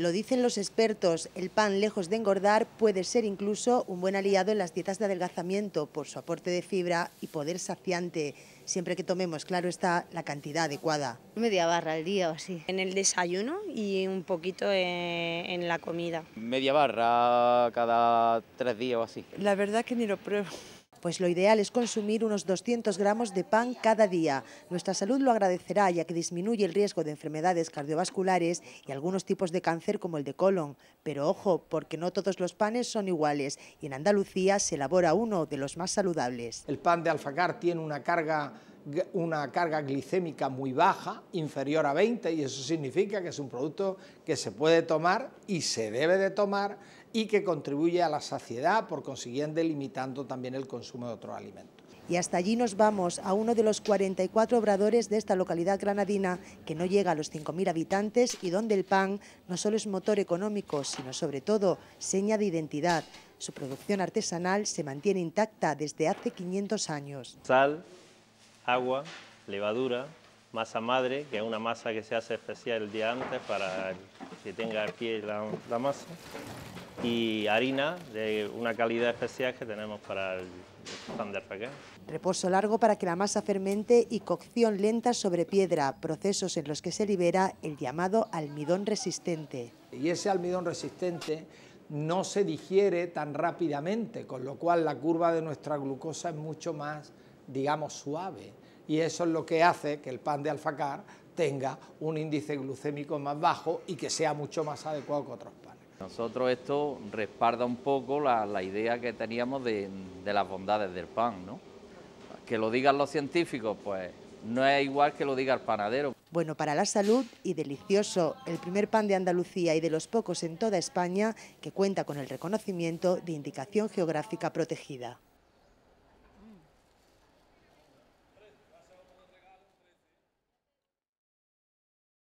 Lo dicen los expertos, el pan, lejos de engordar, puede ser incluso un buen aliado en las dietas de adelgazamiento por su aporte de fibra y poder saciante, siempre que tomemos, claro está, la cantidad adecuada. Media barra al día o así. En el desayuno y un poquito e, en la comida. Media barra cada tres días o así. La verdad es que ni lo pruebo pues lo ideal es consumir unos 200 gramos de pan cada día. Nuestra salud lo agradecerá ya que disminuye el riesgo de enfermedades cardiovasculares y algunos tipos de cáncer como el de colon. Pero ojo, porque no todos los panes son iguales y en Andalucía se elabora uno de los más saludables. El pan de alfacar tiene una carga una carga glicémica muy baja, inferior a 20, y eso significa que es un producto que se puede tomar y se debe de tomar y que contribuye a la saciedad, por consiguiente limitando también el consumo de otro alimento". Y hasta allí nos vamos a uno de los 44 obradores de esta localidad granadina que no llega a los 5.000 habitantes y donde el pan no solo es motor económico, sino sobre todo seña de identidad. Su producción artesanal se mantiene intacta desde hace 500 años. Sal, agua, levadura, masa madre, que es una masa que se hace especial el día antes para que tenga el pie la, la masa, y harina de una calidad especial que tenemos para el pan de ¿eh? Reposo largo para que la masa fermente y cocción lenta sobre piedra, procesos en los que se libera el llamado almidón resistente. Y ese almidón resistente no se digiere tan rápidamente, con lo cual la curva de nuestra glucosa es mucho más digamos, suave. Y eso es lo que hace que el pan de alfacar tenga un índice glucémico más bajo y que sea mucho más adecuado que otros panes. Nosotros esto respalda un poco la, idea que teníamos de, de, las bondades del pan, ¿no? Que lo digan los científicos, pues no es igual que lo diga el panadero. Bueno para la salud y delicioso, el primer pan de Andalucía y de los pocos en toda España que cuenta con el reconocimiento de indicación geográfica protegida.